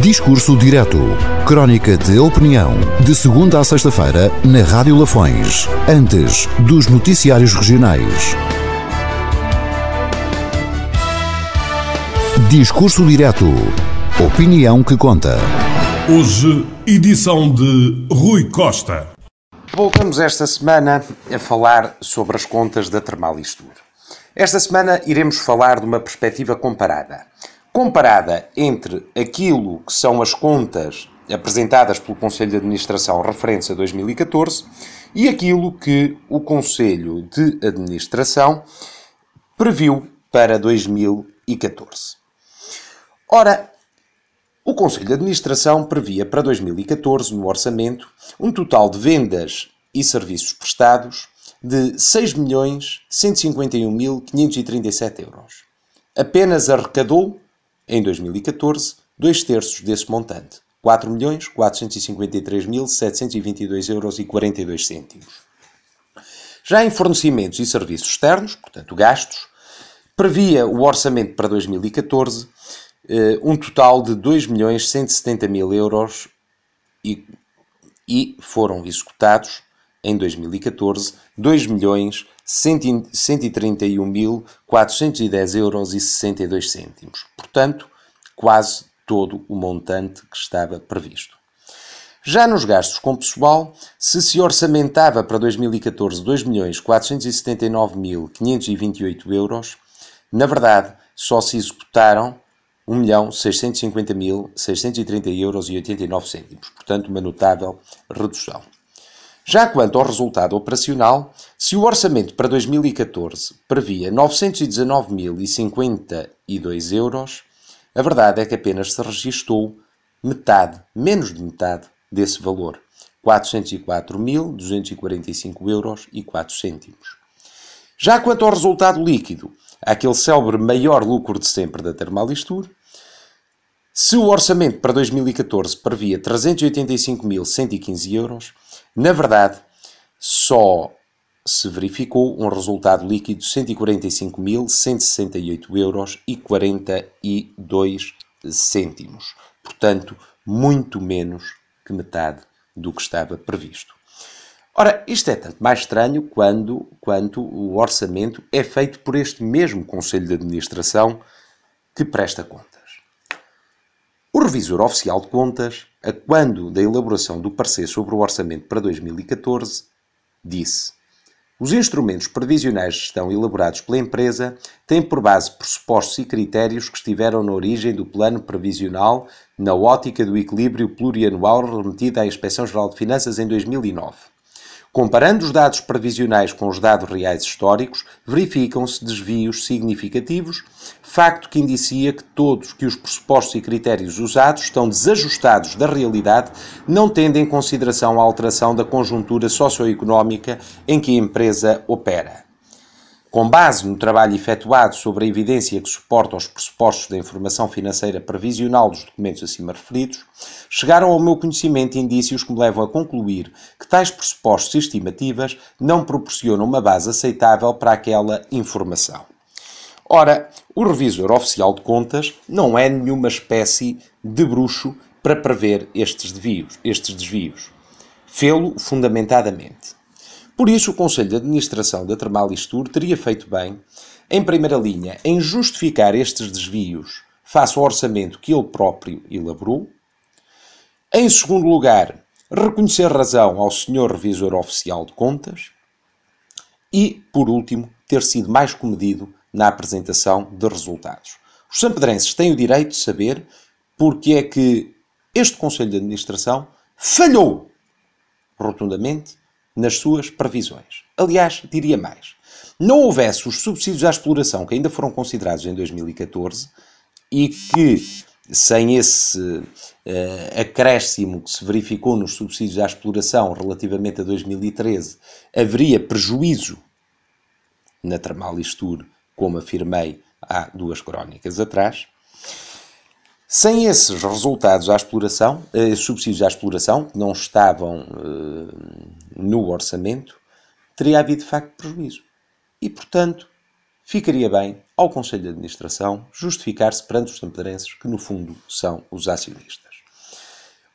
Discurso Direto. Crónica de opinião. De segunda a sexta-feira, na Rádio Lafões. Antes dos noticiários regionais. Discurso Direto. Opinião que conta. Hoje, edição de Rui Costa. Voltamos esta semana a falar sobre as contas da Termalistur. Esta semana iremos falar de uma perspectiva comparada comparada entre aquilo que são as contas apresentadas pelo Conselho de Administração referência 2014 e aquilo que o Conselho de Administração previu para 2014. Ora, o Conselho de Administração previa para 2014, no orçamento, um total de vendas e serviços prestados de 6.151.537 euros. Apenas arrecadou em 2014, dois terços desse montante, 4.453.722,42 euros. Já em fornecimentos e serviços externos, portanto gastos, previa o orçamento para 2014 eh, um total de 2.170.000 euros e, e foram executados em 2014 2 milhões euros e 62 cêntimos. Portanto, quase todo o montante que estava previsto. Já nos gastos com pessoal, se se orçamentava para 2014 2.479.528 euros, na verdade só se executaram 1.650.630 euros e 89 cêntimos, portanto uma notável redução. Já quanto ao resultado operacional, se o orçamento para 2014 previa 919.052 euros, a verdade é que apenas se registou metade, menos de metade, desse valor, 404.245 euros e 4 cêntimos. Já quanto ao resultado líquido, aquele célebre maior lucro de sempre da Termalistur, se o orçamento para 2014 previa 385.115 euros, na verdade, só se verificou um resultado líquido de 145.168 euros e 42 cêntimos. Portanto, muito menos que metade do que estava previsto. Ora, isto é tanto mais estranho quando, quanto o orçamento é feito por este mesmo Conselho de Administração que presta conta. O Revisor Oficial de Contas, a quando da elaboração do parecer sobre o orçamento para 2014, disse: Os instrumentos previsionais de gestão elaborados pela empresa têm por base pressupostos e critérios que estiveram na origem do plano previsional na ótica do equilíbrio plurianual remetido à Inspeção Geral de Finanças em 2009. Comparando os dados previsionais com os dados reais históricos, verificam-se desvios significativos, facto que indicia que todos que os pressupostos e critérios usados estão desajustados da realidade, não tendo em consideração a alteração da conjuntura socioeconómica em que a empresa opera. Com base no trabalho efetuado sobre a evidência que suporta os pressupostos da informação financeira previsional dos documentos acima referidos, chegaram ao meu conhecimento indícios que me levam a concluir que tais pressupostos e estimativas não proporcionam uma base aceitável para aquela informação. Ora, o revisor oficial de contas não é nenhuma espécie de bruxo para prever estes desvios. Estes desvios. Fê-lo fundamentadamente. Por isso, o Conselho de Administração da Termalistur teria feito bem, em primeira linha, em justificar estes desvios face ao orçamento que ele próprio elaborou. Em segundo lugar, reconhecer razão ao Sr. Revisor Oficial de Contas. E, por último, ter sido mais comedido na apresentação de resultados. Os sampedrenses têm o direito de saber porque é que este Conselho de Administração falhou rotundamente nas suas previsões. Aliás, diria mais: não houvesse os subsídios à exploração que ainda foram considerados em 2014 e que, sem esse uh, acréscimo que se verificou nos subsídios à exploração relativamente a 2013, haveria prejuízo na Termalistur, como afirmei há duas crónicas atrás, sem esses resultados à exploração, eh, esses subsídios à exploração, que não estavam eh, no orçamento, teria havido de facto prejuízo. E, portanto, ficaria bem ao Conselho de Administração justificar-se perante os tamparenses, que no fundo são os acionistas.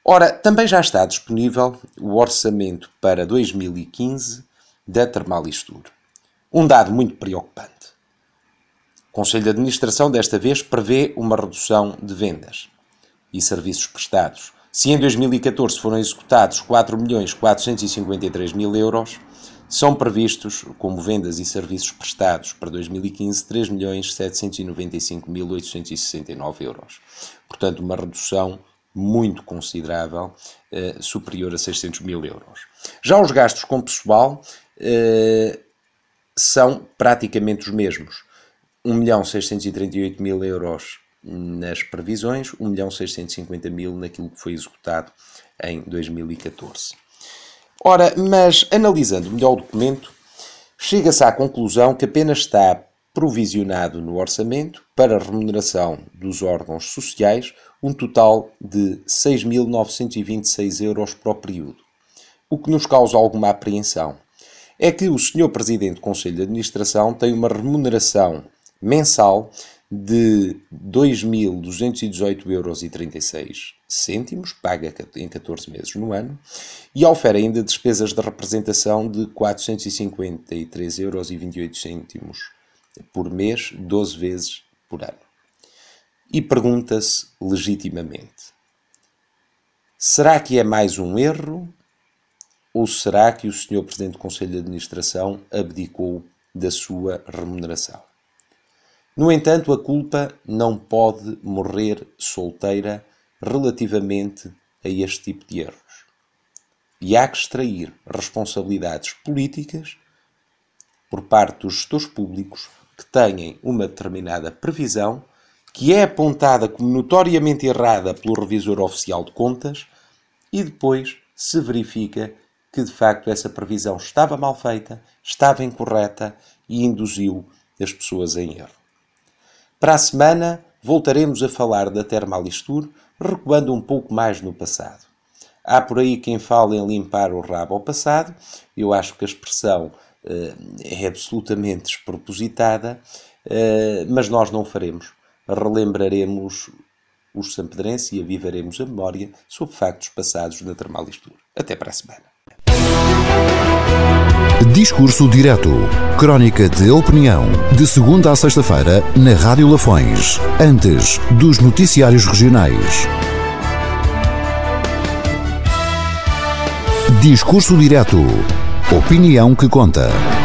Ora, também já está disponível o orçamento para 2015 da Termalistur. Um dado muito preocupante. O Conselho de Administração, desta vez, prevê uma redução de vendas e serviços prestados. Se em 2014 foram executados 4.453.000 euros, são previstos, como vendas e serviços prestados para 2015, 3.795.869 euros. Portanto, uma redução muito considerável, eh, superior a 600 mil euros. Já os gastos com pessoal eh, são praticamente os mesmos. 1 milhão 638 mil euros nas previsões, 1 milhão 650 mil naquilo que foi executado em 2014. Ora, mas analisando melhor o documento, chega-se à conclusão que apenas está provisionado no orçamento para a remuneração dos órgãos sociais um total de 6.926 euros para o período. O que nos causa alguma apreensão é que o Sr. Presidente do Conselho de Administração tem uma remuneração mensal de 2.218,36 2.218,36€, paga em 14 meses no ano, e oferece ainda despesas de representação de 453,28 euros por mês, 12 vezes por ano. E pergunta-se legitimamente: será que é mais um erro? Ou será que o Sr. Presidente do Conselho de Administração abdicou da sua remuneração? No entanto, a culpa não pode morrer solteira relativamente a este tipo de erros. E há que extrair responsabilidades políticas por parte dos gestores públicos que têm uma determinada previsão que é apontada como notoriamente errada pelo revisor oficial de contas e depois se verifica que de facto essa previsão estava mal feita, estava incorreta e induziu as pessoas em erro. Para a semana, voltaremos a falar da Termalistur, recuando um pouco mais no passado. Há por aí quem fala em limpar o rabo ao passado, eu acho que a expressão uh, é absolutamente despropositada, uh, mas nós não faremos. Relembraremos os sampedrenses e avivaremos a memória sobre factos passados da Termalistur. Até para a semana. Discurso Direto. Crónica de opinião. De segunda a sexta-feira, na Rádio Lafões. Antes dos noticiários regionais. Discurso Direto. Opinião que conta.